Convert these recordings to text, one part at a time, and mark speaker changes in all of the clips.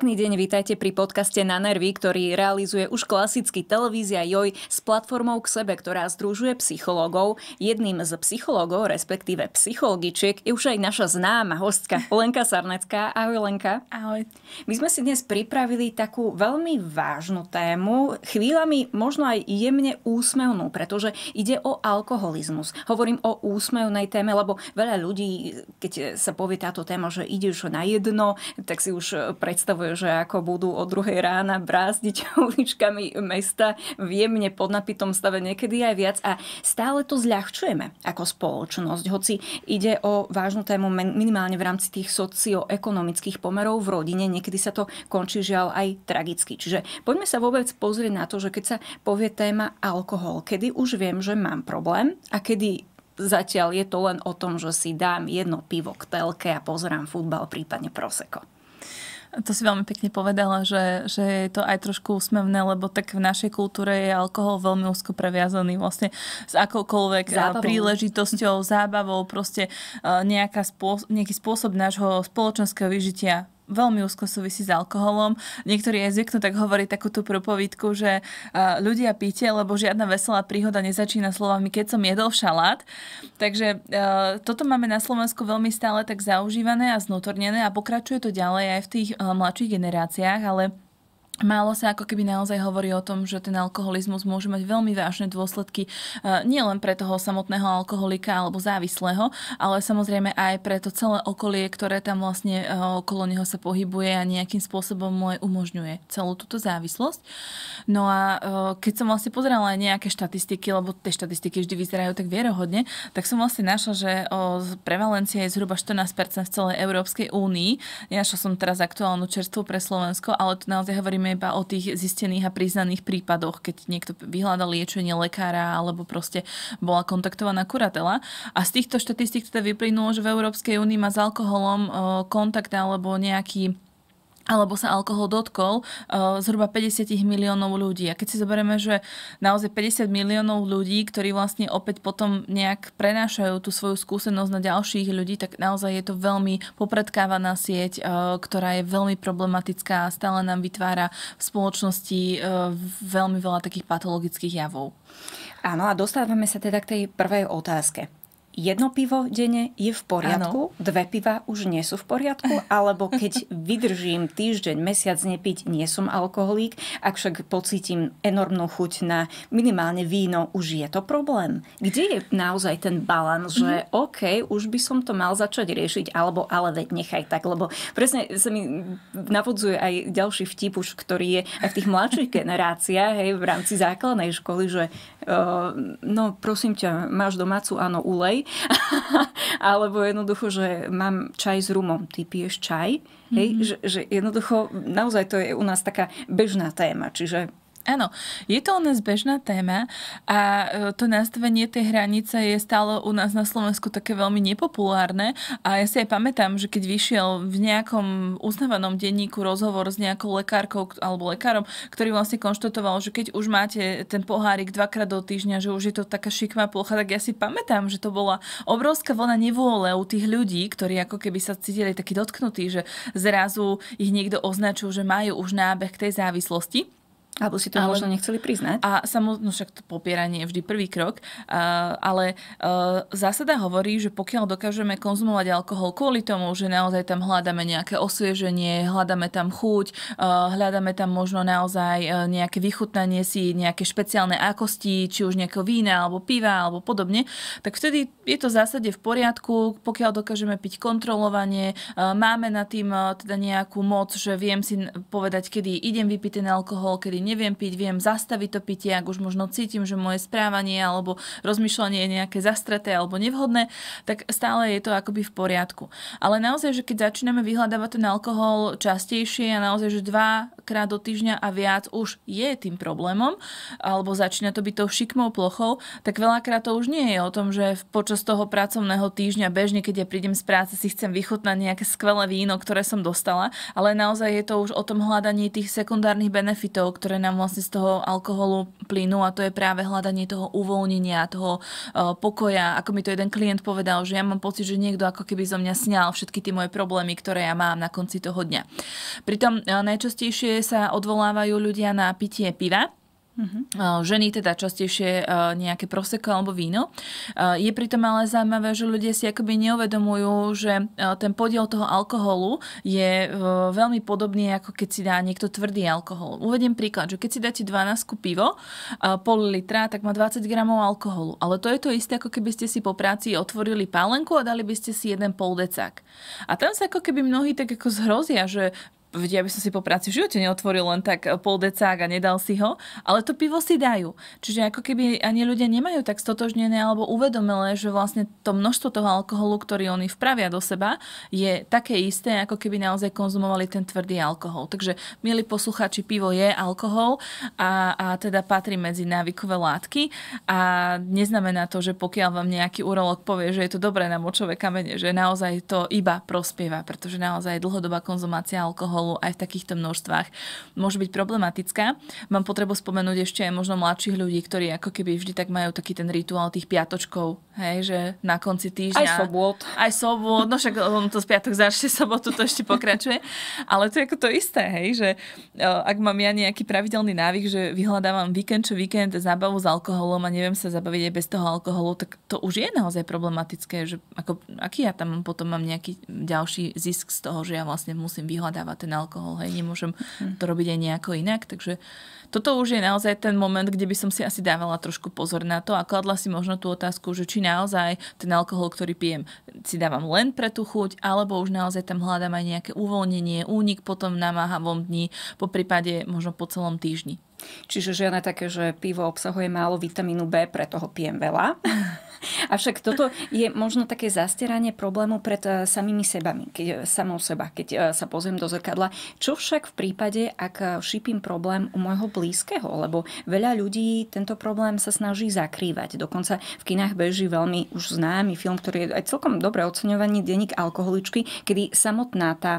Speaker 1: Pekný deň, vítajte pri podcaste Na nervy, ktorý realizuje už klasický televízia Joj s platformou k sebe, ktorá združuje psychológov. Jedným z psychológov, respektíve psychologičiek, je už aj naša známa hostka Lenka Sarnecká. Ahoj Lenka. Ahoj. My sme si dnes pripravili takú veľmi vážnu tému, chvíľami možno aj jemne úsmevnú, pretože ide o alkoholizmus. Hovorím o úsmevnej téme, lebo veľa ľudí, keď sa povie táto téma, že ide už na jedno, tak si už predstavuje že ako budú o druhej rána brázdiť uličkami mesta v jemne podnapitom stave niekedy aj viac a stále to zľahčujeme ako spoločnosť, hoci ide o vážnu tému minimálne v rámci tých socioekonomických pomerov v rodine, niekedy sa to končí žiaľ aj tragicky. Čiže poďme sa vôbec pozrieť na to, že keď sa povie téma alkohol, kedy už viem, že mám problém a kedy Zatiaľ je to len o tom, že si dám jedno pivo k telke a pozerám futbal, prípadne proseko.
Speaker 2: To si veľmi pekne povedala, že, že je to aj trošku úsmevné, lebo tak v našej kultúre je alkohol veľmi úzko previazaný vlastne s akoukoľvek eh, zábavou. príležitosťou, zábavou, proste eh, nejaká spôso- nejaký spôsob nášho spoločenského vyžitia veľmi úzko súvisí s alkoholom. Niektorí aj zvyknú tak hovoriť takúto propovídku, že ľudia píte, lebo žiadna veselá príhoda nezačína slovami, keď som jedol šalát. Takže toto máme na Slovensku veľmi stále tak zaužívané a znotornené a pokračuje to ďalej aj v tých mladších generáciách, ale Málo sa ako keby naozaj hovorí o tom, že ten alkoholizmus môže mať veľmi vážne dôsledky eh, nielen pre toho samotného alkoholika alebo závislého, ale samozrejme aj pre to celé okolie, ktoré tam vlastne eh, okolo neho sa pohybuje a nejakým spôsobom mu aj umožňuje celú túto závislosť. No a eh, keď som vlastne pozerala aj nejaké štatistiky, lebo tie štatistiky vždy vyzerajú tak vierohodne, tak som vlastne našla, že prevalencia je zhruba 14% v celej Európskej únii. Nenašla som teraz aktuálnu čerstvu pre Slovensko, ale tu naozaj hovoríme iba o tých zistených a priznaných prípadoch, keď niekto vyhľadal liečenie lekára alebo proste bola kontaktovaná kuratela. A z týchto štatistík teda vyplynulo, že v Európskej únii má s alkoholom e, kontakt alebo nejaký alebo sa alkohol dotkol eh, zhruba 50 miliónov ľudí. A keď si zoberieme, že naozaj 50 miliónov ľudí, ktorí vlastne opäť potom nejak prenášajú tú svoju skúsenosť na ďalších ľudí, tak naozaj je to veľmi popredkávaná sieť, eh, ktorá je veľmi problematická a stále nám vytvára v spoločnosti eh, veľmi veľa takých patologických javov. Áno, a dostávame sa teda k tej prvej
Speaker 1: otázke jedno pivo denne je v poriadku, ano. dve piva už nie sú v poriadku, alebo keď vydržím týždeň, mesiac nepiť, nie som alkoholík, ak však pocítim enormnú chuť na minimálne víno, už je to problém. Kde je naozaj ten balans, že mhm. OK, už by som to mal začať riešiť, alebo ale veď nechaj tak, lebo presne sa mi navodzuje aj ďalší vtip už, ktorý je aj v tých mladších generáciách, hej, v rámci základnej školy, že uh, no prosím ťa, máš domácu, áno, ulej, alebo jednoducho, že mám čaj s rumom, ty piješ čaj, mm-hmm. hej, mhm. že, že jednoducho naozaj to je u nás taká bežná téma, čiže
Speaker 2: Áno, je to u nás bežná téma a e, to nastavenie tej hranice je stále u nás na Slovensku také veľmi nepopulárne a ja si aj pamätám, že keď vyšiel v nejakom uznávanom denníku rozhovor s nejakou lekárkou alebo lekárom, ktorý vlastne konštatoval, že keď už máte ten pohárik dvakrát do týždňa, že už je to taká šikmá plocha, tak ja si pamätám, že to bola obrovská vlna nevôle u tých ľudí, ktorí ako keby sa cítili takí dotknutí, že zrazu ich niekto označil, že majú už nábeh k tej závislosti. Alebo si to ale, možno nechceli priznať. A samozrejme, no však to popieranie je vždy prvý krok, uh, ale uh, zásada hovorí, že pokiaľ dokážeme konzumovať alkohol kvôli tomu, že naozaj tam hľadáme nejaké osvieženie, hľadáme tam chuť, uh, hľadáme tam možno naozaj uh, nejaké vychutnanie si, nejaké špeciálne akosti, či už nejakého vína, alebo piva, alebo podobne, tak vtedy je to v zásade v poriadku, pokiaľ dokážeme piť kontrolovanie, uh, máme na tým uh, teda nejakú moc, že viem si povedať, kedy idem vypiť ten alkohol, kedy neviem piť, viem zastaviť to pitie, ak už možno cítim, že moje správanie alebo rozmýšľanie je nejaké zastreté alebo nevhodné, tak stále je to akoby v poriadku. Ale naozaj, že keď začíname vyhľadávať ten alkohol častejšie a naozaj, že dvakrát do týždňa a viac už je tým problémom, alebo začína to byť tou šikmou plochou, tak veľakrát to už nie je o tom, že počas toho pracovného týždňa bežne, keď ja prídem z práce, si chcem vychutnať nejaké skvelé víno, ktoré som dostala, ale naozaj je to už o tom hľadaní tých sekundárnych benefitov, ktoré ktoré nám vlastne z toho alkoholu plynú a to je práve hľadanie toho uvoľnenia, toho e, pokoja. Ako mi to jeden klient povedal, že ja mám pocit, že niekto ako keby zo mňa sňal všetky tie moje problémy, ktoré ja mám na konci toho dňa. Pritom e, najčastejšie sa odvolávajú ľudia na pitie piva, Uh-huh. Ženy teda častejšie eh, nejaké proseko alebo víno. Eh, je pritom ale zaujímavé, že ľudia si akoby neuvedomujú, že ten podiel toho alkoholu je veľmi podobný, ako keď si dá niekto tvrdý alkohol. Uvediem príklad, že keď si dáte 12 pivo, pol litra, tak má 20 gramov alkoholu. Ale to je to isté, ako keby ste si po práci otvorili pálenku a dali by ste si jeden pol decák. A tam sa ako keby mnohí tak ako zhrozia, že veď ja by som si po práci v živote neotvoril len tak e, pol decák a nedal si ho, ale to pivo si dajú. Čiže ako keby ani ľudia nemajú tak stotožnené alebo uvedomelé, že vlastne to množstvo toho alkoholu, ktorý oni vpravia do seba, je také isté, ako keby naozaj konzumovali ten tvrdý alkohol. Takže, milí posluchači, pivo je alkohol a, a teda patrí medzi návykové látky a neznamená to, že pokiaľ vám nejaký urológ povie, že je to dobré na močové kamene, že naozaj to iba prospieva, pretože naozaj dlhodobá konzumácia alkoholu alkoholu aj v takýchto množstvách môže byť problematická. Mám potrebu spomenúť ešte aj možno mladších ľudí, ktorí ako keby vždy tak majú taký ten rituál tých piatočkov, hej, že na konci týždňa. Aj sobot. Aj sobot, no však on to z piatok začne, sobotu to ešte pokračuje. Ale to je ako to isté, hej, že e, ak mám ja nejaký pravidelný návyk, že vyhľadávam víkend čo víkend zábavu s alkoholom a neviem sa zabaviť aj bez toho alkoholu, tak to už je naozaj problematické, že ako, aký ja tam potom mám nejaký ďalší zisk z toho, že ja vlastne musím vyhľadávať ten ten alkohol, hej, nemôžem mhm. to robiť aj nejako inak, takže toto už je naozaj ten moment, kde by som si asi dávala trošku pozor na to a kladla si možno tú otázku, že či naozaj ten alkohol, ktorý pijem, si dávam len pre tú chuť, alebo už naozaj tam hľadám aj nejaké uvoľnenie, únik potom na máhavom dni, po prípade možno po celom týždni. Čiže žiadne také, že pivo obsahuje málo vitamínu B, preto ho pijem veľa.
Speaker 1: Avšak toto je možno také zastieranie problému pred eh, samými sebami, keď, eh, samou seba, keď eh, sa pozriem do zrkadla. Čo však v prípade, ak šípim problém u môjho blízkeho? Lebo veľa ľudí tento problém sa snaží zakrývať. Dokonca v kinách beží veľmi už známy film, ktorý je aj celkom dobre oceňovaný, denník alkoholičky, kedy samotná tá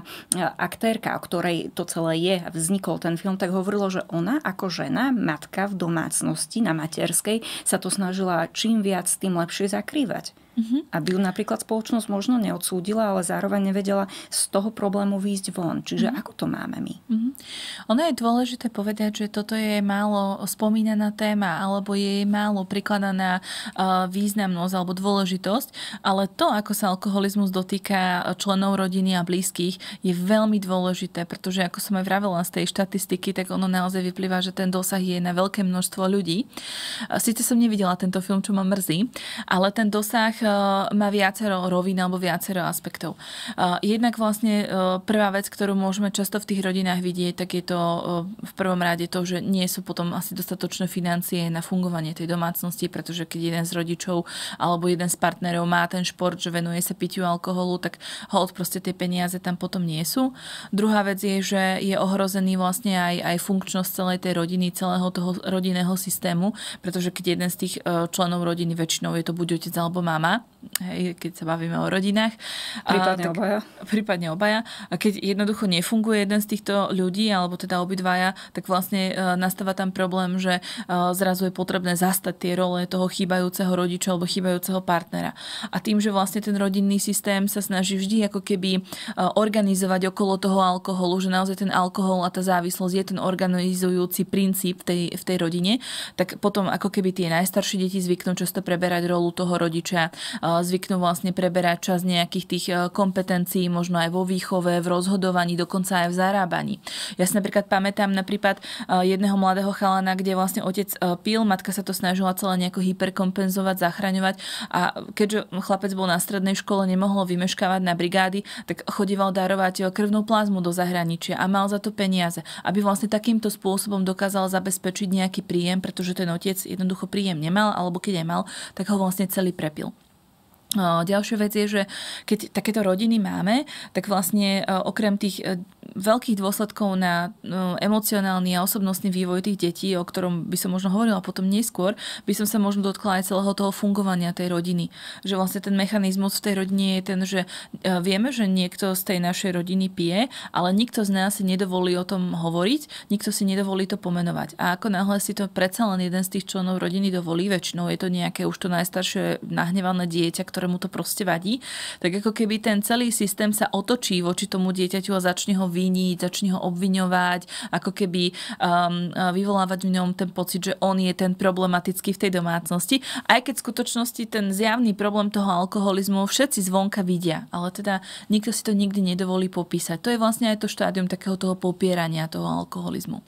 Speaker 1: aktérka, o ktorej to celé je, vznikol ten film, tak hovorilo, že ona ako žena, matka v domácnosti, na materskej, sa to snažila čím viac, tým lepšie lepšie zakrývať. Uh-huh. Aby ju napríklad spoločnosť možno neodsúdila, ale zároveň nevedela z toho problému výjsť von. Čiže uh-huh. ako to máme my?
Speaker 2: Uh-huh. Ono je dôležité povedať, že toto je málo spomínaná téma, alebo je málo prikladaná uh, významnosť alebo dôležitosť, ale to, ako sa alkoholizmus dotýka členov rodiny a blízkych, je veľmi dôležité, pretože ako som aj vravela z tej štatistiky, tak ono naozaj vyplýva, že ten dosah je na veľké množstvo ľudí. Sice som nevidela tento film, čo ma mrzí, ale ten dosah E, má viacero rovín alebo viacero aspektov. E, jednak vlastne e, prvá vec, ktorú môžeme často v tých rodinách vidieť, tak je to v prvom rade to, že nie sú potom asi dostatočné financie na fungovanie tej domácnosti, pretože keď jeden z rodičov alebo jeden z partnerov má ten šport, že venuje sa pitiu alkoholu, tak ho proste tie peniaze tam potom nie sú. Druhá vec je, že je ohrozený vlastne aj, aj funkčnosť celej tej rodiny, celého toho rodinného systému, pretože keď jeden z tých členov rodiny väčšinou je to buď otec alebo mama, hej, keď sa bavíme o rodinách. Prípadne a, tak, obaja. Prípadne obaja. A keď jednoducho nefunguje jeden z týchto ľudí, alebo teda obidvaja, tak vlastne e, nastáva tam problém, že e, zrazu je potrebné zastať tie role toho chýbajúceho rodiča alebo chýbajúceho partnera. A tým, že vlastne ten rodinný systém sa snaží vždy ako keby e, organizovať okolo toho alkoholu, že naozaj ten alkohol a tá závislosť je ten organizujúci princíp v tej, v tej rodine, tak potom ako keby tie najstaršie deti zvyknú často preberať rolu toho rodiča zvyknú vlastne preberať čas nejakých tých e, kompetencií, možno aj vo výchove, v rozhodovaní, dokonca aj v zarábaní. Ja si napríklad pamätám napríklad e, jedného mladého chalana, kde vlastne otec e, pil, matka sa to snažila celé nejako hyperkompenzovať, zachraňovať a keďže chlapec bol na strednej škole, nemohol vymeškávať na brigády, tak chodíval darovať krvnú plazmu do zahraničia a mal za to peniaze, aby vlastne takýmto spôsobom dokázal zabezpečiť nejaký príjem, pretože ten otec jednoducho príjem nemal, alebo keď nemal, tak ho vlastne celý prepil. Ďalšia vec je, že keď takéto rodiny máme, tak vlastne e, okrem tých e, veľkých dôsledkov na no, emocionálny a osobnostný vývoj tých detí, o ktorom by som možno hovorila potom neskôr, by som sa možno dotkla aj celého toho fungovania tej rodiny. Že vlastne ten mechanizmus v tej rodine je ten, že e, vieme, že niekto z tej našej rodiny pije, ale nikto z nás si nedovolí o tom hovoriť, nikto si nedovolí to pomenovať. A ako náhle si to predsa len jeden z tých členov rodiny dovolí, väčšinou je to nejaké už to najstaršie nahnevané dieťa, ktorému to proste vadí, tak ako keby ten celý systém sa otočí voči tomu dieťaťu a začne ho vy viniť, začne ho obviňovať, ako keby um, vyvolávať v ňom ten pocit, že on je ten problematický v tej domácnosti. Aj keď v skutočnosti ten zjavný problém toho alkoholizmu všetci zvonka vidia, ale teda nikto si to nikdy nedovolí popísať. To je vlastne aj to štádium takého toho popierania toho alkoholizmu.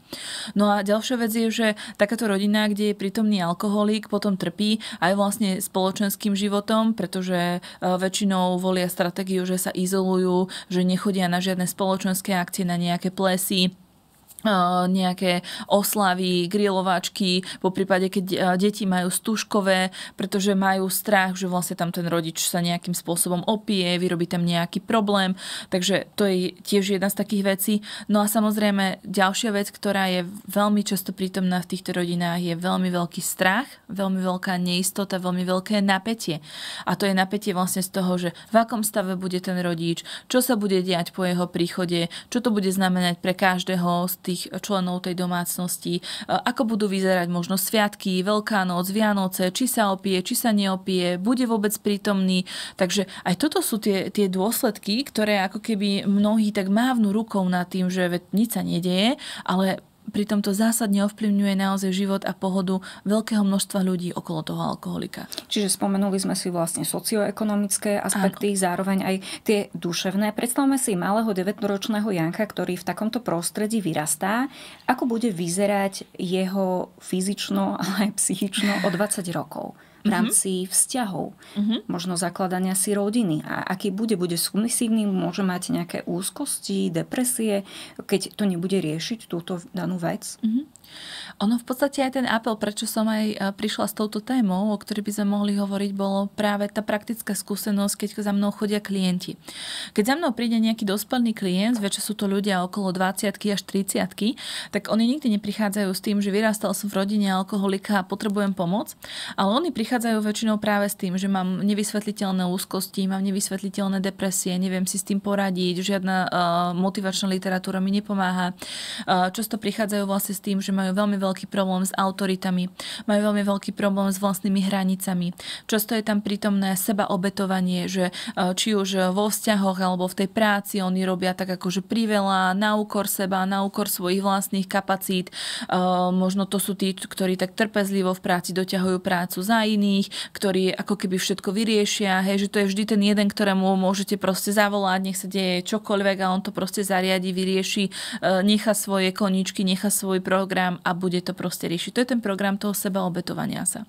Speaker 2: No a ďalšia vec je, že takáto rodina, kde je prítomný alkoholík, potom trpí aj vlastne spoločenským životom, pretože e, väčšinou volia stratégiu, že sa izolujú, že nechodia na žiadne spoločenské akcie na nejaké plesy, nejaké oslavy, grilovačky, po prípade, keď deti majú stužkové, pretože majú strach, že vlastne tam ten rodič sa nejakým spôsobom opije, vyrobí tam nejaký problém, takže to je tiež jedna z takých vecí. No a samozrejme ďalšia vec, ktorá je veľmi často prítomná v týchto rodinách, je veľmi veľký strach, veľmi veľká neistota, veľmi veľké napätie. A to je napätie vlastne z toho, že v akom stave bude ten rodič, čo sa bude diať po jeho príchode, čo to bude znamenať pre každého z tých tých členov tej domácnosti, e, ako budú vyzerať možno sviatky, Veľká noc, Vianoce, či sa opie, či sa neopie, bude vôbec prítomný. Takže aj toto sú tie, tie dôsledky, ktoré ako keby mnohí tak mávnu rukou nad tým, že nič sa nedieje, ale pritom to zásadne ovplyvňuje naozaj život a pohodu veľkého množstva ľudí okolo toho alkoholika. Čiže spomenuli sme si
Speaker 1: vlastne socioekonomické aspekty, Áno. zároveň aj tie duševné. Predstavme si malého 9-ročného Janka, ktorý v takomto prostredí vyrastá. Ako bude vyzerať jeho fyzično, ale aj psychično o 20 rokov? v mhm. rámci mm-hmm. vzťahov, mm-hmm. možno zakladania si rodiny. A aký bude, bude submisívny, môže mať nejaké úzkosti,
Speaker 2: depresie, keď to nebude riešiť túto danú vec. Mm-hmm. Ono v podstate aj ten apel, prečo som aj e, prišla s touto témou, o ktorej by sme mohli hovoriť, bolo práve tá praktická skúsenosť, keď za mnou chodia klienti. Keď za mnou príde nejaký dospelný klient, väčšinou sú to ľudia okolo 20 až 30 tak oni nikdy neprichádzajú s tým, že vyrastal som v rodine alkoholika a potrebujem pomoc, ale oni prichádzajú prichádzajú väčšinou práve s tým, že mám nevysvetliteľné úzkosti, mám nevysvetliteľné depresie, neviem si s tým poradiť, žiadna uh, motivačná literatúra mi nepomáha. Uh, často prichádzajú vlastne s tým, že majú veľmi veľký problém s autoritami, majú veľmi veľký problém s vlastnými hranicami. Často je tam prítomné seba obetovanie, že uh, či už vo vzťahoch alebo v tej práci oni robia tak akože priveľa, na úkor seba, na úkor svojich vlastných kapacít. Uh, možno to sú tí, ktorí tak trpezlivo v práci doťahujú prácu za iných, iných, ktorí ako keby všetko vyriešia, hej, že to je vždy ten jeden, ktorému môžete proste zavolať, nech sa deje čokoľvek a on to proste zariadi, vyrieši, e, nechá svoje koničky, nechá svoj program a bude to proste riešiť. To je ten program toho seba obetovania sa.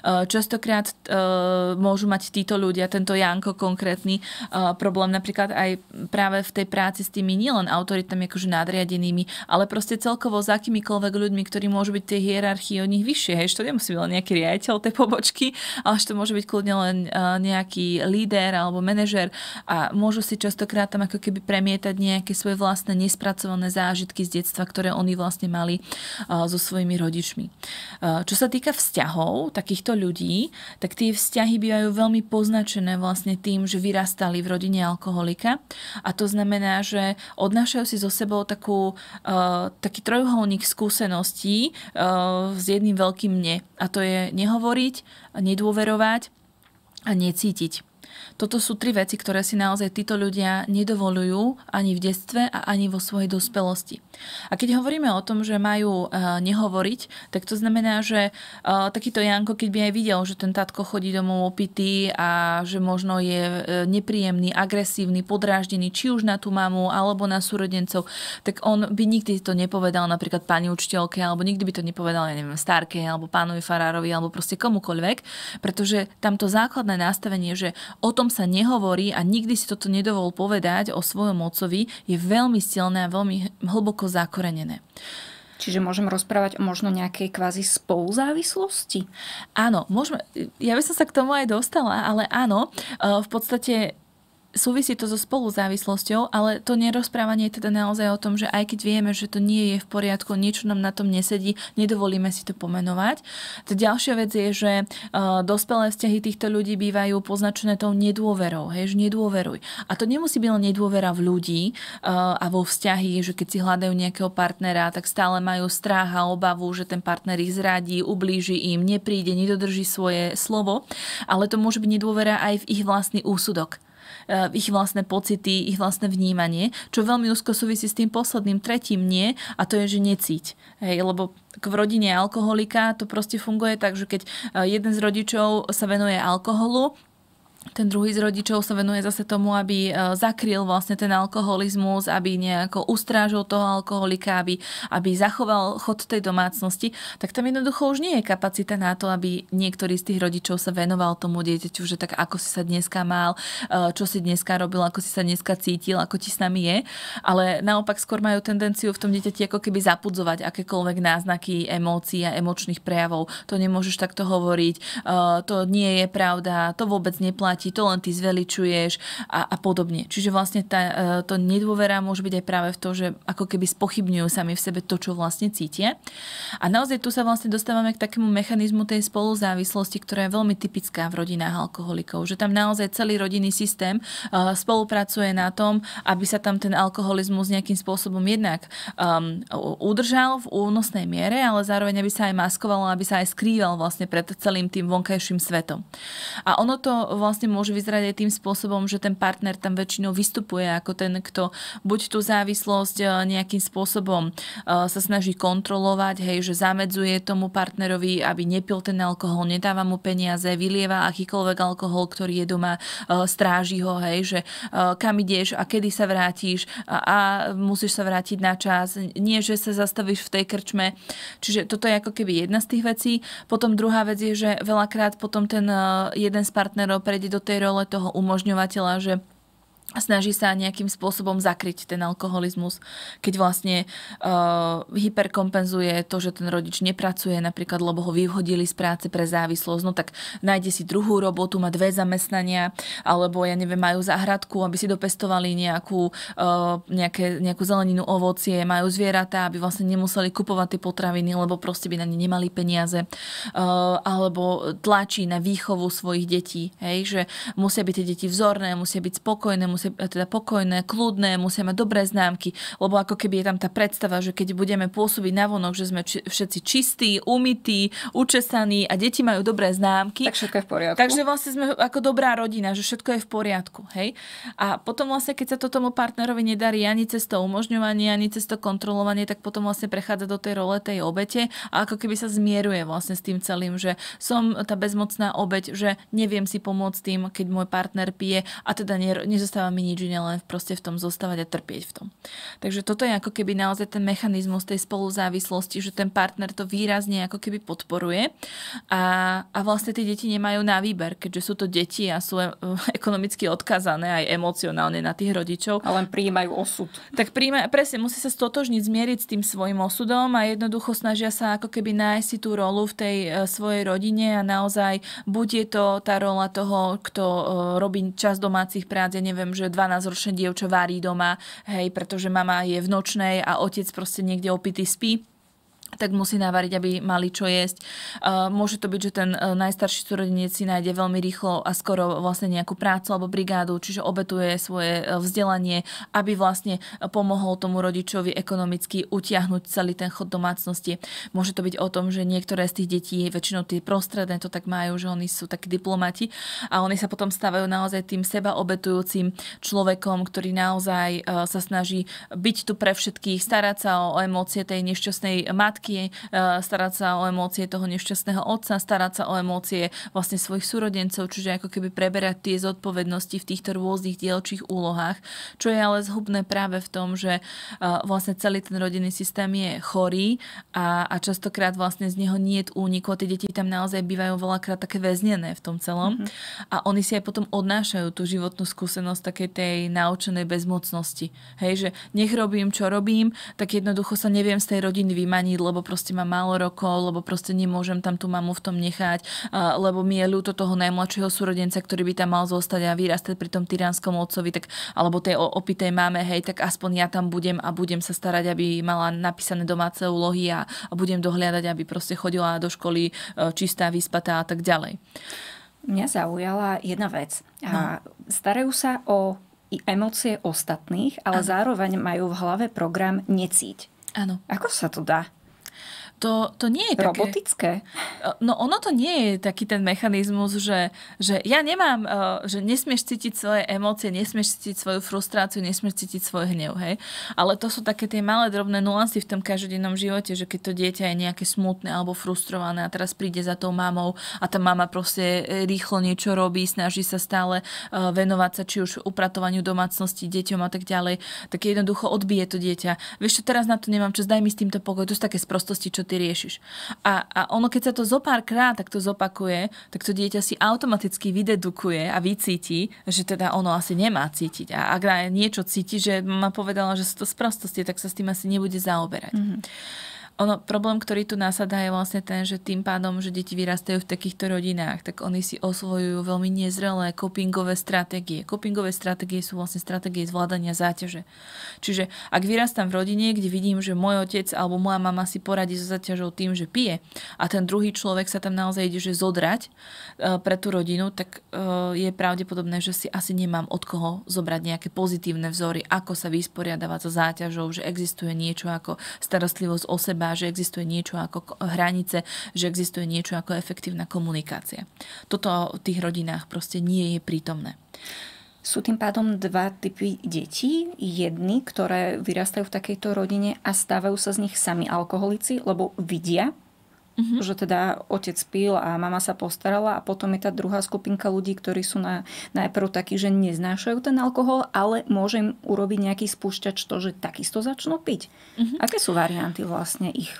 Speaker 2: E, častokrát e, môžu mať títo ľudia, tento Janko konkrétny problém napríklad aj práve v tej práci s tými nielen autoritami akože nadriadenými, ale proste celkovo s akýmikoľvek ľuďmi, ktorí môžu byť tej hierarchii od nich vyššie. Hej, to nemusí byť len nejaký riaditeľ tej pobočky, ale že to môže byť kľudne len eh, nejaký líder alebo manažer a môžu si častokrát tam ako keby premietať nejaké svoje vlastné nespracované zážitky z detstva, ktoré oni vlastne mali eh, so svojimi rodičmi. Eh, čo sa týka vzťahov takýchto ľudí, tak tie vzťahy bývajú veľmi poznačené vlastne tým, že vyrastali v rodine alkoholika a to znamená, že odnášajú si so sebou takú, taký trojuholník skúseností s jedným veľkým ne a to je nehovoriť, nedôverovať a necítiť. Toto sú tri veci, ktoré si naozaj títo ľudia nedovolujú ani v detstve a ani vo svojej dospelosti. A keď hovoríme o tom, že majú eh, nehovoriť, tak to znamená, že eh, takýto Janko, keď by aj videl, že ten tatko chodí domov opitý a že možno je eh, nepríjemný, agresívny, podráždený, či už na tú mamu alebo na súrodencov, tak on by nikdy to nepovedal napríklad pani učiteľke alebo nikdy by to nepovedal, ja neviem, starke alebo pánovi farárovi alebo proste komukoľvek, pretože tamto základné nastavenie, že o tom sa nehovorí a nikdy si toto nedovol povedať o svojom mocovi je veľmi silné a veľmi hlboko zakorenené. Čiže môžem rozprávať o možno nejakej kvázi spoluzávislosti? Áno, môžeme, ja by som sa k tomu aj dostala, ale áno, v podstate súvisí to so spoluzávislosťou, ale to nerozprávanie je teda naozaj o tom, že aj keď vieme, že to nie je v poriadku, niečo nám na tom nesedí, nedovolíme si to pomenovať. Tá ďalšia vec je, že uh, dospelé vzťahy týchto ľudí bývajú poznačené tou nedôverou, hej, že nedôveruj. A to nemusí byť len nedôvera v ľudí uh, a vo vzťahy, že keď si hľadajú nejakého partnera, tak stále majú strach a obavu, že ten partner ich zradí, ublíži im, nepríde, nedodrží svoje slovo, ale to môže byť nedôvera aj v ich vlastný úsudok Eh, ich vlastné pocity, ich vlastné vnímanie, čo veľmi úzko súvisí s tým posledným tretím nie a to je, že necíť. Hej, lebo v rodine alkoholika to proste funguje tak, že keď eh, jeden z rodičov sa venuje alkoholu, ten druhý z rodičov sa venuje zase tomu, aby e, zakryl vlastne ten alkoholizmus, aby nejako ustrážil toho alkoholika, aby, aby zachoval chod tej domácnosti, tak tam jednoducho už nie je kapacita na to, aby niektorý z tých rodičov sa venoval tomu dieťaťu, že tak ako si sa dneska mal, e, čo si dneska robil, ako si sa dneska cítil, ako ti s nami je, ale naopak skôr majú tendenciu v tom dieťati ako keby zapudzovať akékoľvek náznaky emócií a emočných prejavov. To nemôžeš takto hovoriť, e, to nie je pravda, to vôbec neplatí neplatí, to len ty zveličuješ a, a podobne. Čiže vlastne tá, e, to nedôvera môže byť aj práve v to, že ako keby spochybňujú sami v sebe to, čo vlastne cítia. A naozaj tu sa vlastne dostávame k takému mechanizmu tej spoluzávislosti, ktorá je veľmi typická v rodinách alkoholikov, že tam naozaj celý rodinný systém e, spolupracuje na tom, aby sa tam ten alkoholizmus nejakým spôsobom jednak um, udržal v únosnej miere, ale zároveň aby sa aj maskoval, aby sa aj skrýval vlastne pred celým tým vonkajším svetom. A ono to vlastne vlastne môže vyzerať aj tým spôsobom, že ten partner tam väčšinou vystupuje ako ten, kto buď tú závislosť e, nejakým spôsobom e, sa snaží kontrolovať, hej, že zamedzuje tomu partnerovi, aby nepil ten alkohol, nedáva mu peniaze, vylieva akýkoľvek alkohol, ktorý je doma, e, stráži ho, hej, že kam ideš a kedy sa vrátiš a, a musíš sa vrátiť na čas, nie, že sa zastavíš v tej krčme. Čiže toto je ako keby jedna z tých vecí. Potom druhá vec je, že veľakrát potom ten jeden z partnerov prejde do tej role toho umožňovateľa, že snaží sa nejakým spôsobom zakryť ten alkoholizmus, keď vlastne uh, hyperkompenzuje to, že ten rodič nepracuje napríklad, lebo ho vyhodili z práce pre závislosť, no tak nájde si druhú robotu, má dve zamestnania, alebo ja neviem, majú záhradku, aby si dopestovali nejakú, uh, nejaké, nejakú zeleninu, ovocie, majú zvieratá, aby vlastne nemuseli kupovať tie potraviny, lebo proste by na ne nemali peniaze, uh, alebo tlačí na výchovu svojich detí, hej, že musia byť tie deti vzorné, musia byť spokojné, byť teda pokojné, kľudné, musia mať dobré známky, lebo ako keby je tam tá predstava, že keď budeme pôsobiť na vonok, že sme či, všetci čistí, umytí, učesaní a deti majú dobré známky. Tak všetko je v poriadku. Takže vlastne sme ako dobrá rodina, že všetko je v poriadku. Hej? A potom vlastne, keď sa to tomu partnerovi nedarí ani cez to umožňovanie, ani cez to kontrolovanie, tak potom vlastne prechádza do tej role tej obete a ako keby sa zmieruje vlastne s tým celým, že som tá bezmocná obeť, že neviem si pomôcť tým, keď môj partner pije a teda nezostáva mi nič iné, len proste v tom zostávať a trpieť v tom. Takže toto je ako keby naozaj ten mechanizmus tej spoluzávislosti, že ten partner to výrazne ako keby podporuje a, a vlastne tie deti nemajú na výber, keďže sú to deti a sú e, ekonomicky odkazané aj emocionálne na tých rodičov. A len príjmajú osud. Tak príjma, presne, musí sa stotožniť, zmieriť s tým svojim osudom a jednoducho snažia sa ako keby nájsť si tú rolu v tej e, svojej rodine a naozaj buď je to tá rola toho, kto e, robí čas domácich prác, ja neviem, že 12-ročné dievča varí doma, hej, pretože mama je v nočnej a otec proste niekde opity spí tak musí navariť, aby mali čo jesť. Môže to byť, že ten e, najstarší súrodenec si nájde veľmi rýchlo a skoro vlastne nejakú prácu alebo brigádu, čiže obetuje svoje e, vzdelanie, aby vlastne pomohol tomu rodičovi ekonomicky utiahnuť celý ten chod domácnosti. Môže to byť o tom, že niektoré z tých detí, väčšinou tie prostredné to tak majú, že oni sú takí diplomati a oni sa potom stávajú naozaj tým seba obetujúcim človekom, ktorý naozaj e, sa snaží byť tu pre všetkých, starať sa o emócie tej nešťastnej matky matky, e, starať sa o emócie toho nešťastného otca, starať sa o emócie vlastne svojich súrodencov, čiže ako keby preberať tie zodpovednosti v týchto rôznych dielčích úlohách, čo je ale zhubné práve v tom, že e, vlastne celý ten rodinný systém je chorý a, a častokrát vlastne z neho nie je úniku a tie deti tam naozaj bývajú veľakrát také väznené v tom celom mm-hmm. a oni si aj potom odnášajú tú životnú skúsenosť takej tej naučenej bezmocnosti. Hej, že nech robím, čo robím, tak jednoducho sa neviem z tej rodiny vymaniť, lebo proste mám málo rokov, lebo proste nemôžem tam tú mamu v tom nechať, lebo mi je ľúto toho najmladšieho súrodenca, ktorý by tam mal zostať a vyrastať pri tom tyranskom otcovi, tak, alebo tej opitej máme, hej, tak aspoň ja tam budem a budem sa starať, aby mala napísané domáce úlohy a, a budem dohliadať, aby proste chodila do školy e, čistá, vyspatá a tak ďalej. Mňa zaujala jedna
Speaker 1: vec. A no. Starajú sa o i emócie ostatných, ale ano. zároveň majú v hlave program necíť. Áno. Ako sa to dá?
Speaker 2: to, to nie je také... Robotické? E, no ono to nie je taký ten mechanizmus, že, že ja nemám, e, že nesmieš cítiť svoje emócie, nesmieš cítiť svoju frustráciu, nesmieš cítiť svoj hnev, hej. Ale to sú také tie malé drobné nuancy v tom každodennom živote, že keď to dieťa je nejaké smutné alebo frustrované a teraz príde za tou mamou a tá mama proste e, rýchlo niečo robí, snaží sa stále venovať sa či už upratovaniu domácnosti deťom a tak ďalej, tak jednoducho odbije to dieťa. Vieš čo, teraz na to nemám čas, daj mi s týmto pokoj. To sú také sprostosti, čo ty riešiš. A, a ono, keď sa to zo pár krát takto zopakuje, tak to dieťa si automaticky vydedukuje a vycíti, že teda ono asi nemá cítiť. A ak niečo cíti, že ma povedala, že sú to sprostosti, tak sa s tým asi nebude zaoberať. Mm-hmm ono, problém, ktorý tu nasadá je vlastne ten, že tým pádom, že deti vyrastajú v takýchto rodinách, tak oni si osvojujú veľmi nezrelé copingové stratégie. Copingové stratégie sú vlastne stratégie zvládania záťaže. Čiže ak vyrastám v rodine, kde vidím, že môj otec alebo moja mama si poradí so záťažou tým, že pije a ten druhý človek sa tam naozaj ide, že zodrať e, pre tú rodinu, tak e, je pravdepodobné, že si asi nemám od koho zobrať nejaké pozitívne vzory, ako sa vysporiadavať so záťažou, že existuje niečo ako starostlivosť o seba že existuje niečo ako hranice, že existuje niečo ako efektívna komunikácia. Toto v tých rodinách proste nie je prítomné. Sú tým pádom dva typy detí. Jedni, ktoré
Speaker 1: vyrastajú v takejto rodine a stávajú sa z nich sami alkoholici, lebo vidia, uh-huh. že teda otec pil a mama sa postarala a potom je tá druhá skupinka ľudí, ktorí sú na, najprv takí, že neznášajú ten alkohol, ale môžem urobiť nejaký spúšťač to, že takisto začnú piť. Uh-huh. Aké sú varianty vlastne ich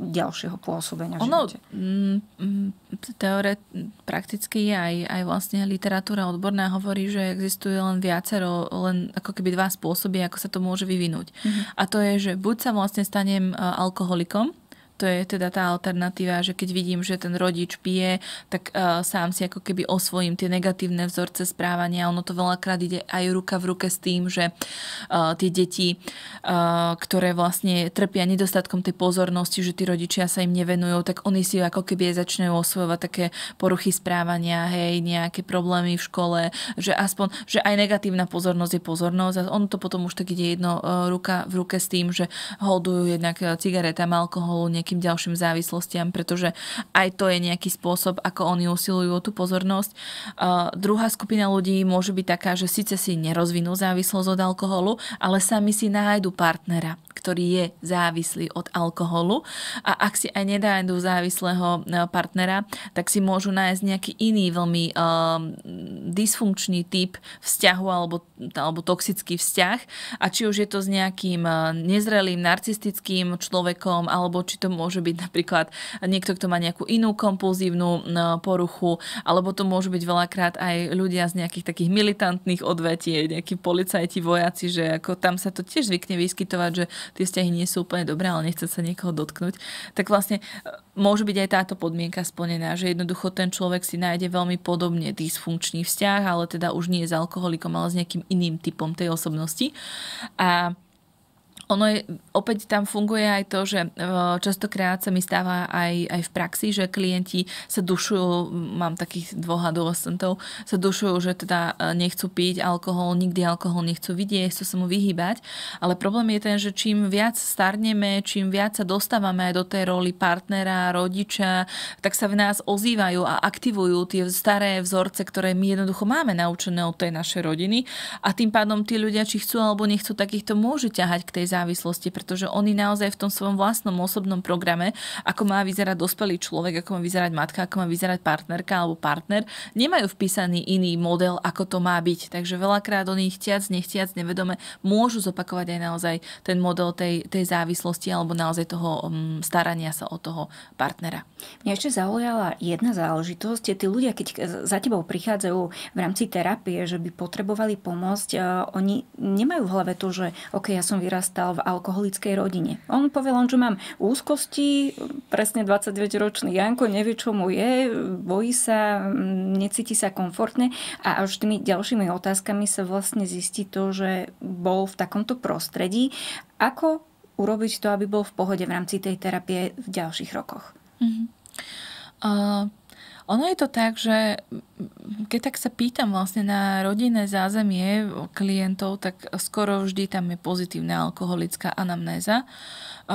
Speaker 1: ďalšieho pôsobenia
Speaker 2: v ono, živote? Mm, mm, teore, prakticky aj, aj vlastne literatúra odborná hovorí, že existuje len viacero, len ako keby dva spôsoby, ako sa to môže vyvinúť. Uh-huh. A to je, že buď sa vlastne stanem e, alkoholikom, to je teda tá alternatíva, že keď vidím, že ten rodič pije, tak uh, sám si ako keby osvojím tie negatívne vzorce správania. Ono to veľakrát ide aj ruka v ruke s tým, že uh, tie deti, uh, ktoré vlastne trpia nedostatkom tej pozornosti, že tí rodičia sa im nevenujú, tak oni si ako keby začnú osvojovať také poruchy správania, hej, nejaké problémy v škole, že aspoň, že aj negatívna pozornosť je pozornosť a ono to potom už tak ide jedno uh, ruka v ruke s tým, že holdujú jednak cigaretám, alkoholu, nejakým nejakým ďalším závislostiam, pretože aj to je nejaký spôsob, ako oni usilujú o tú pozornosť. Uh, druhá skupina ľudí môže byť taká, že síce si nerozvinú závislosť od alkoholu, ale sami si nájdu partnera, ktorý je závislý od alkoholu a ak si aj nedájdu závislého uh, partnera, tak si môžu nájsť nejaký iný veľmi um, dysfunkčný typ vzťahu alebo, alebo toxický vzťah a či už je to s nejakým uh, nezrelým narcistickým človekom alebo či to môže byť napríklad niekto, kto má nejakú inú kompulzívnu e, poruchu, alebo to môžu byť veľakrát aj ľudia z nejakých takých militantných odvetí, nejakí policajti, vojaci, že ako tam sa to tiež zvykne vyskytovať, že tie vzťahy nie sú úplne dobré, ale nechce sa niekoho dotknúť. Tak vlastne e, môže byť aj táto podmienka splnená, že jednoducho ten človek si nájde veľmi podobne dysfunkčný vzťah, ale teda už nie s alkoholikom, ale s nejakým iným typom tej osobnosti. A ono je, opäť tam funguje aj to, že e, častokrát sa mi stáva aj, aj v praxi, že klienti sa dušujú, mám takých dvoch adolescentov, sa dušujú, že teda e, nechcú piť alkohol, nikdy alkohol nechcú vidieť, chcú sa mu vyhýbať, ale problém je ten, že čím viac starneme, čím viac sa dostávame aj do tej roli partnera, rodiča, tak sa v nás ozývajú a aktivujú tie staré vzorce, ktoré my jednoducho máme naučené od tej našej rodiny a tým pádom tí ľudia, či chcú alebo nechcú, tak ich to môže ťahať k tej závislosti, pretože oni naozaj v tom svojom vlastnom osobnom programe, ako má vyzerať dospelý človek, ako má vyzerať matka, ako má vyzerať partnerka alebo partner, nemajú vpísaný iný model, ako to má byť. Takže veľakrát oni chtiac, nechtiac, nevedome môžu zopakovať aj naozaj ten model tej, tej závislosti alebo naozaj toho um, starania sa o toho partnera. Mňa ešte zaujala jedna záležitosť. Tí ľudia, keď e, za tebou prichádzajú v
Speaker 1: rámci terapie, že by potrebovali pomôcť, uh, oni nemajú v hlave to, že OK, ja som vyrastal vyrastal v alkoholickej rodine. On povedal, že mám úzkosti, presne 29-ročný Janko nevie, čo mu je, bojí sa, mm, necíti sa komfortne a až tými ďalšími otázkami sa vlastne zistí to, že bol v takomto prostredí. Ako urobiť to, aby bol v pohode v rámci tej terapie v ďalších rokoch? Mm-hmm.
Speaker 2: Uh, ono je to tak, že keď tak sa pýtam vlastne na rodinné zázemie klientov, tak skoro vždy tam je pozitívna alkoholická anamnéza. Eh,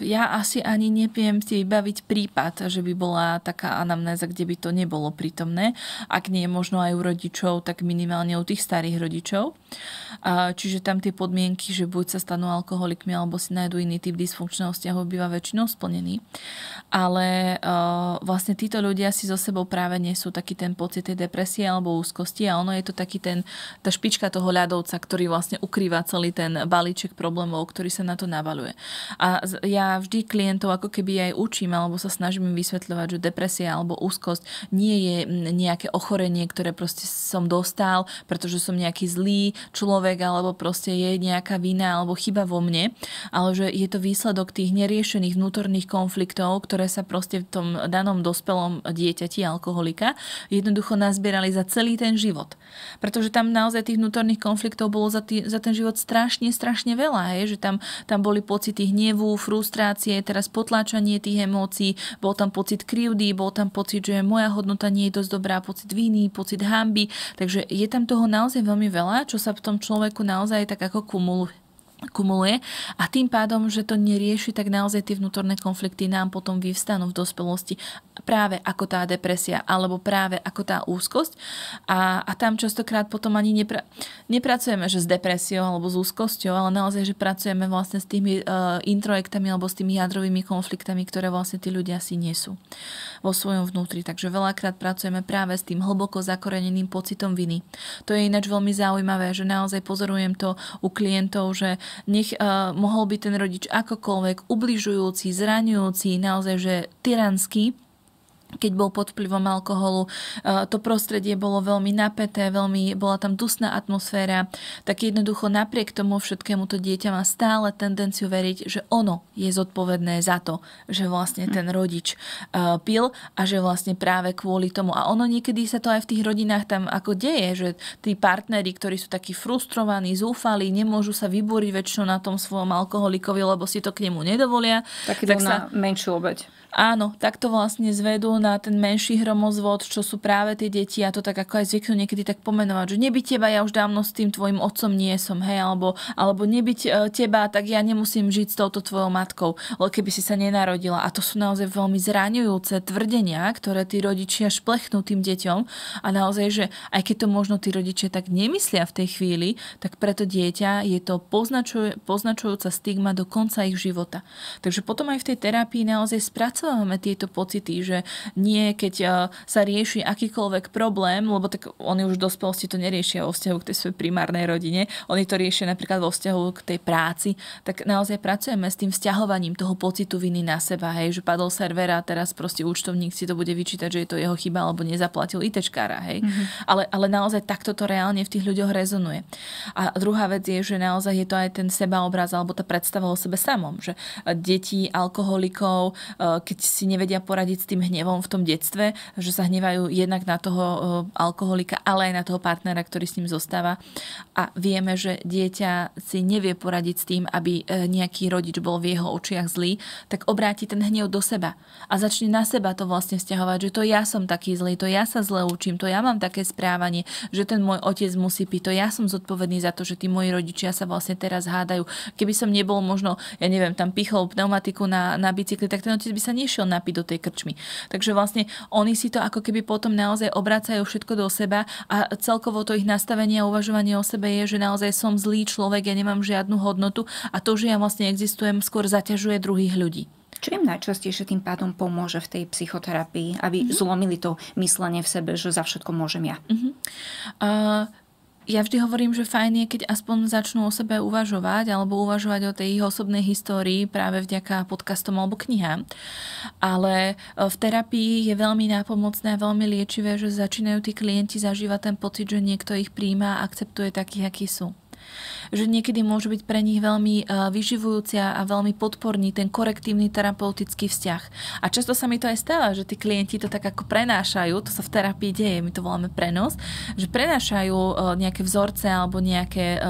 Speaker 2: ja asi ani neviem si vybaviť prípad, že by bola taká anamnéza, kde by to nebolo prítomné. Ak nie možno aj u rodičov, tak minimálne u tých starých rodičov. Eh, čiže tam tie podmienky, že buď sa stanú alkoholikmi, alebo si nájdu iný typ dysfunkčného vzťahu, býva väčšinou splnený. Ale eh, vlastne títo ľudia si so sebou práve nie sú takí taký ten pocit tej depresie alebo úzkosti a ono je to taký ten, tá špička toho ľadovca, ktorý vlastne ukrýva celý ten balíček problémov, ktorý sa na to navaluje. A ja vždy klientov ako keby aj učím alebo sa snažím im vysvetľovať, že depresia alebo úzkosť nie je nejaké ochorenie, ktoré proste som dostal, pretože som nejaký zlý človek alebo proste je nejaká vina alebo chyba vo mne, ale že je to výsledok tých neriešených vnútorných konfliktov, ktoré sa proste v tom danom dospelom dieťati alkoholika jednoducho nazbierali za celý ten život. Pretože tam naozaj tých vnútorných konfliktov bolo za, tý, za ten život strašne, strašne veľa. Hej? Že tam, tam boli pocity hnevu, frustrácie, teraz potláčanie tých emócií, bol tam pocit krivdy, bol tam pocit, že moja hodnota nie je dosť dobrá, pocit viny, pocit hamby. Takže je tam toho naozaj veľmi veľa, čo sa v tom človeku naozaj tak ako kumuluje kumuluje a tým pádom, že to nerieši, tak naozaj tie vnútorné konflikty nám potom vyvstanú v dospelosti práve ako tá depresia alebo práve ako tá úzkosť a, a tam častokrát potom ani nepra- nepracujeme že s depresiou alebo s úzkosťou, ale naozaj, že pracujeme vlastne s tými uh, introjektami alebo s tými jadrovými konfliktami, ktoré vlastne tí ľudia si nesú vo svojom vnútri. Takže veľakrát pracujeme práve s tým hlboko zakoreneným pocitom viny. To je ináč veľmi zaujímavé, že naozaj pozorujem to u klientov, že nech uh, mohol byť ten rodič akokoľvek ubližujúci, zraňujúci, naozaj, že tyranský, keď bol pod vplyvom alkoholu. E, to prostredie bolo veľmi napäté, veľmi, bola tam dusná atmosféra. Tak jednoducho napriek tomu všetkému to dieťa má stále tendenciu veriť, že ono je zodpovedné za to, že vlastne ten rodič e, pil a že vlastne práve kvôli tomu. A ono niekedy sa to aj v tých rodinách tam ako deje, že tí partneri, ktorí sú takí frustrovaní, zúfali, nemôžu sa vybúriť väčšinou na tom svojom alkoholikovi, lebo si to k nemu nedovolia. Taký tak, tak sa... na menšiu obeď. Áno, tak to vlastne zvedú na ten menší hromozvod, čo sú práve tie deti a to tak ako aj zvyknú niekedy tak pomenovať, že neby teba, ja už dávno s tým tvojim otcom nie som, hej, alebo, alebo nebyť e, teba, tak ja nemusím žiť s touto tvojou matkou, lebo keby si sa nenarodila. A to sú naozaj veľmi zraňujúce tvrdenia, ktoré tí rodičia šplechnú tým deťom a naozaj, že aj keď to možno tí rodičia tak nemyslia v tej chvíli, tak preto dieťa je to poznačujúca stigma do konca ich života. Takže potom aj v tej terapii naozaj spracovať spracovávame tieto pocity, že nie keď eh, sa rieši akýkoľvek problém, lebo tak oni už v dospelosti to neriešia vo vzťahu k tej svojej primárnej rodine, oni to riešia napríklad vo vzťahu k tej práci, tak naozaj pracujeme s tým vzťahovaním toho pocitu viny na seba, hej, že padol server a teraz proste účtovník si to bude vyčítať, že je to jeho chyba alebo nezaplatil ITčkára, hej. Mm-hmm. Ale, ale naozaj takto to reálne v tých ľuďoch rezonuje. A druhá vec je, že naozaj je to aj ten sebaobraz alebo tá predstava o sebe samom, že deti, alkoholikov, eh, keď keď si nevedia poradiť s tým hnevom v tom detstve, že sa hnevajú jednak na toho eh, alkoholika, ale aj na toho partnera, ktorý s ním zostáva. A vieme, že dieťa si nevie poradiť s tým, aby eh, nejaký rodič bol v jeho očiach zlý, tak obráti ten hnev do seba a začne na seba to vlastne vzťahovať, že to ja som taký zlý, to ja sa zle učím, to ja mám také správanie, že ten môj otec musí piť, to ja som zodpovedný za to, že tí moji rodičia sa vlastne teraz hádajú. Keby som nebol možno, ja neviem, tam pichol pneumatiku na, na bicykli, tak ten otec by sa nešiel napiť do tej krčmy. Takže vlastne oni si to ako keby potom naozaj obracajú všetko do seba a celkovo to ich nastavenie a uvažovanie o sebe je, že naozaj som zlý človek, ja nemám žiadnu hodnotu a to, že ja vlastne existujem, skôr zaťažuje druhých ľudí. Čo im najčastejšie tým pádom pomôže
Speaker 1: v tej psychoterapii, aby mm-hmm. zlomili to myslenie v sebe, že za všetko môžem ja? Mm-hmm.
Speaker 2: Uh, ja vždy hovorím, že fajn je, keď aspoň začnú o sebe uvažovať alebo uvažovať o tej ich osobnej histórii práve vďaka podcastom alebo knihám. Ale e, v terapii je veľmi nápomocné a veľmi liečivé, že začínajú tí klienti zažívať ten pocit, že niekto ich príjma a akceptuje takých, akí sú že niekedy môže byť pre nich veľmi eh, vyživujúcia a veľmi podporný ten korektívny terapeutický vzťah. A často sa mi to aj stáva, že tí klienti to tak ako prenášajú, to sa v terapii deje, my to voláme prenos, že prenášajú eh, nejaké vzorce alebo nejaké eh,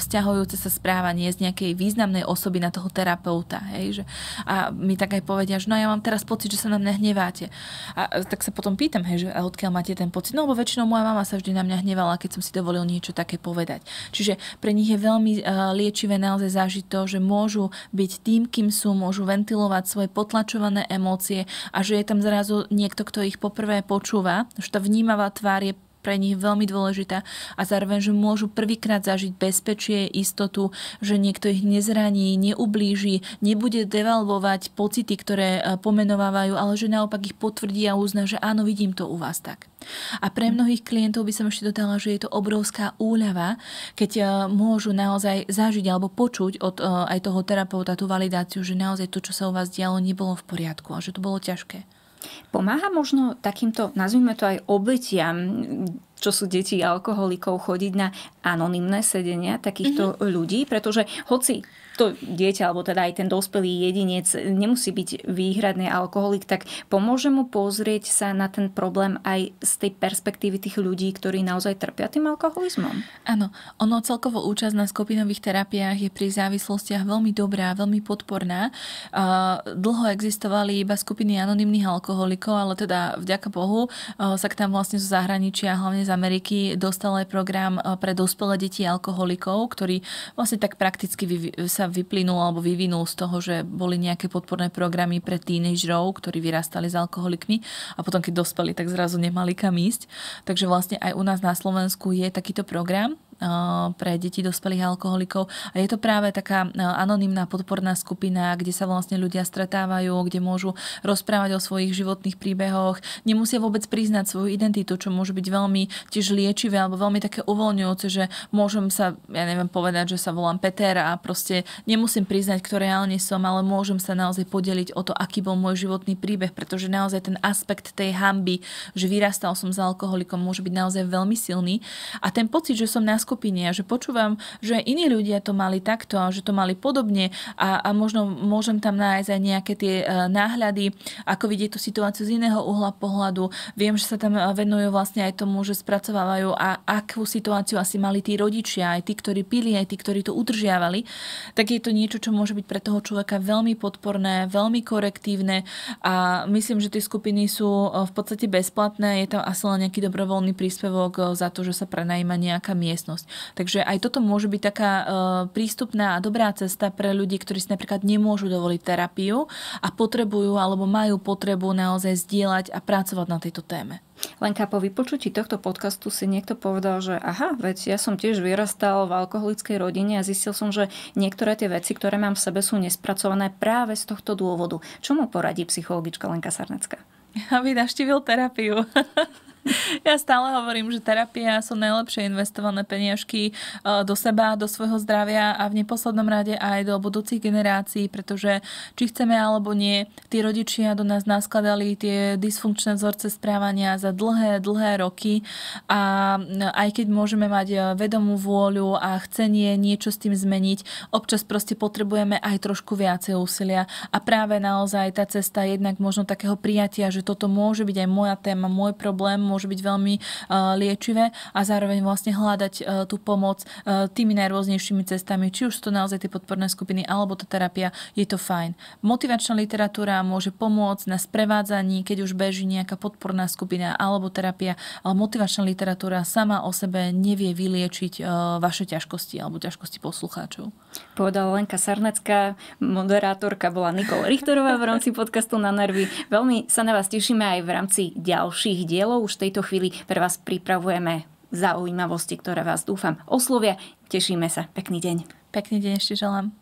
Speaker 2: vzťahujúce sa správanie z nejakej významnej osoby na toho terapeuta. Hej, že, a mi tak aj povedia, že no ja mám teraz pocit, že sa na mňa hneváte. A tak sa potom pýtam, hej, že odkiaľ máte ten pocit? No, lebo väčšinou moja mama sa vždy na mňa hnevala, keď som si dovolil niečo také povedať. Čiže pre nich je veľmi eh, liečivé naozaj zažiť že môžu byť tým, kým sú, môžu ventilovať svoje potlačované emócie a že je tam zrazu niekto, kto ich poprvé počúva, že tá vnímavá tvár je pre nich veľmi dôležitá a zároveň, že môžu prvýkrát zažiť bezpečie, istotu, že niekto ich nezraní, neublíži, nebude devalvovať pocity, ktoré e, pomenovávajú, ale že naopak ich potvrdí a uzná, že áno, vidím to u vás tak. A pre mnohých klientov by som ešte dodala, že je to obrovská úľava, keď e, môžu naozaj zažiť alebo počuť od e, aj toho terapeuta tú validáciu, že naozaj to, čo sa u vás dialo, nebolo v poriadku a že to bolo ťažké.
Speaker 1: Pomáha možno takýmto, nazvime to aj obetiam, čo sú deti alkoholikov, chodiť na anonimné sedenia takýchto mm-hmm. ľudí, pretože hoci to dieťa, alebo teda aj ten dospelý jedinec nemusí byť výhradný alkoholik, tak pomôže mu pozrieť sa na ten problém aj z tej perspektívy tých ľudí, ktorí naozaj trpia tým alkoholizmom.
Speaker 2: Áno, ono celkovo účasť na skupinových terapiách je pri závislostiach veľmi dobrá, veľmi podporná. Dlho existovali iba skupiny anonimných alkoholikov, ale teda vďaka Bohu sa k tam vlastne zo zahraničia, hlavne z Ameriky, dostal aj program pre dospelé deti alkoholikov, ktorý vlastne tak prakticky sa vyplynul alebo vyvinul z toho, že boli nejaké podporné programy pre tínežrov, ktorí vyrastali s alkoholikmi a potom keď dospeli, tak zrazu nemali kam ísť. Takže vlastne aj u nás na Slovensku je takýto program, pre deti dospelých alkoholikov. A je to práve taká anonimná podporná skupina, kde sa vlastne ľudia stretávajú, kde môžu rozprávať o svojich životných príbehoch, nemusia vôbec priznať svoju identitu, čo môže byť veľmi tiež liečivé alebo veľmi také uvoľňujúce, že môžem sa, ja neviem, povedať, že sa volám Peter a proste nemusím priznať, kto reálne som, ale môžem sa naozaj podeliť o to, aký bol môj životný príbeh, pretože naozaj ten aspekt tej hamby, že vyrastal som s alkoholikom, môže byť naozaj veľmi silný. A ten pocit, že som na skupine a že počúvam, že iní ľudia to mali takto, že to mali podobne a, a možno môžem tam nájsť aj nejaké tie e, náhľady, ako vidieť tú situáciu z iného uhla pohľadu. Viem, že sa tam e, venujú vlastne aj tomu, že spracovávajú a akú situáciu asi mali tí rodičia, aj tí, ktorí pili, aj tí, ktorí to udržiavali, tak je to niečo, čo môže byť pre toho človeka veľmi podporné, veľmi korektívne a myslím, že tie skupiny sú e, v podstate bezplatné, je tam asi len nejaký dobrovoľný príspevok za to, že sa prenajíma nejaká miestnosť starostlivosť. Takže aj toto môže byť taká e, prístupná a dobrá cesta pre ľudí, ktorí si napríklad nemôžu dovoliť terapiu a potrebujú alebo majú potrebu naozaj zdieľať a pracovať na tejto téme. Lenka, po vypočutí tohto podcastu si niekto
Speaker 1: povedal, že aha, veď ja som tiež vyrastal v alkoholickej rodine a zistil som, že niektoré tie veci, ktoré mám v sebe, sú nespracované práve z tohto dôvodu. Čo mu poradí psychologička Lenka
Speaker 2: Sarnecka? Aby navštívil terapiu. Ja stále hovorím, že terapia sú najlepšie investované peniažky eh, do seba, do svojho zdravia a v neposlednom rade aj do budúcich generácií, pretože či chceme alebo nie, tí rodičia do nás naskladali tie dysfunkčné vzorce správania za dlhé, dlhé roky a aj keď môžeme mať eh, vedomú vôľu a chcenie niečo s tým zmeniť, občas proste potrebujeme aj trošku viacej úsilia a práve naozaj tá cesta jednak možno takého prijatia, že toto môže byť aj moja téma, môj problém, môže byť veľmi eh, liečivé a zároveň vlastne hľadať eh, tú pomoc eh, tými najrôznejšími cestami, či už sú to naozaj tie podporné skupiny alebo tá terapia, je to fajn. Motivačná literatúra môže pomôcť na sprevádzaní, keď už beží nejaká podporná skupina alebo terapia, ale motivačná literatúra sama o sebe nevie vyliečiť vaše ťažkosti alebo ťažkosti poslucháčov. Povedala
Speaker 1: Lenka Sarnecká, moderátorka bola Nikola Richterová v rámci podcastu na nervy. Veľmi sa na vás tešíme aj v rámci ďalších dielov. Už v tejto chvíli pre vás pripravujeme zaujímavosti, ktoré vás dúfam oslovia. Tešíme sa. Pekný deň. Pekný deň ešte želám.